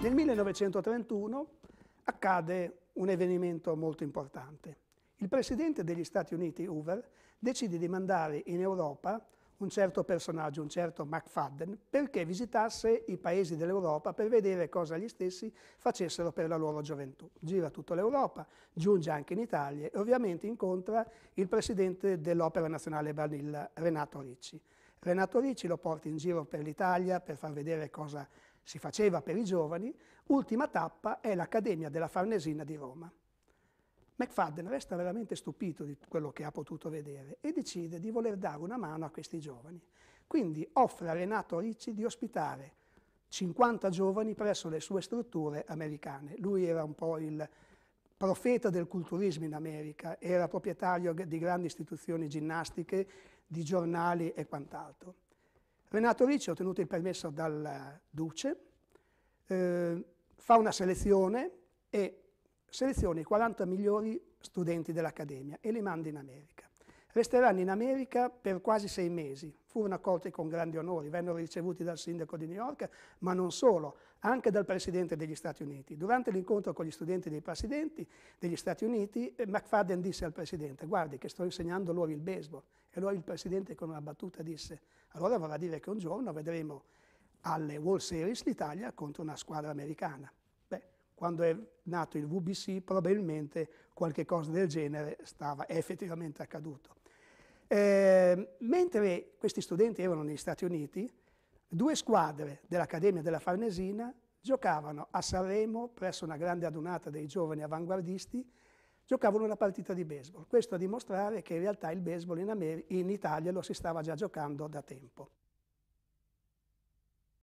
Nel 1931 accade un avvenimento molto importante. Il presidente degli Stati Uniti, Hoover, decide di mandare in Europa un certo personaggio, un certo McFadden, perché visitasse i paesi dell'Europa per vedere cosa gli stessi facessero per la loro gioventù. Gira tutta l'Europa, giunge anche in Italia e ovviamente incontra il presidente dell'Opera Nazionale Barilla, Renato Ricci. Renato Ricci lo porta in giro per l'Italia per far vedere cosa si faceva per i giovani. Ultima tappa è l'Accademia della Farnesina di Roma. McFadden resta veramente stupito di quello che ha potuto vedere e decide di voler dare una mano a questi giovani. Quindi offre a Renato Ricci di ospitare 50 giovani presso le sue strutture americane. Lui era un po' il profeta del culturismo in America, era proprietario di grandi istituzioni ginnastiche, di giornali e quant'altro. Renato Ricci, ottenuto il permesso dal Duce, eh, fa una selezione e seleziona i 40 migliori studenti dell'Accademia e li manda in America. Resteranno in America per quasi sei mesi. Furono accolti con grandi onori, vennero ricevuti dal sindaco di New York, ma non solo, anche dal presidente degli Stati Uniti. Durante l'incontro con gli studenti dei presidenti degli Stati Uniti, eh, McFadden disse al presidente, guardi che sto insegnando loro il baseball. E allora il presidente con una battuta disse, allora vorrà dire che un giorno vedremo alle World Series l'Italia contro una squadra americana quando è nato il VBC probabilmente qualche cosa del genere stava, è effettivamente accaduto. Eh, mentre questi studenti erano negli Stati Uniti, due squadre dell'Accademia della Farnesina giocavano a Sanremo presso una grande adunata dei giovani avanguardisti, giocavano una partita di baseball. Questo a dimostrare che in realtà il baseball in, Amer in Italia lo si stava già giocando da tempo.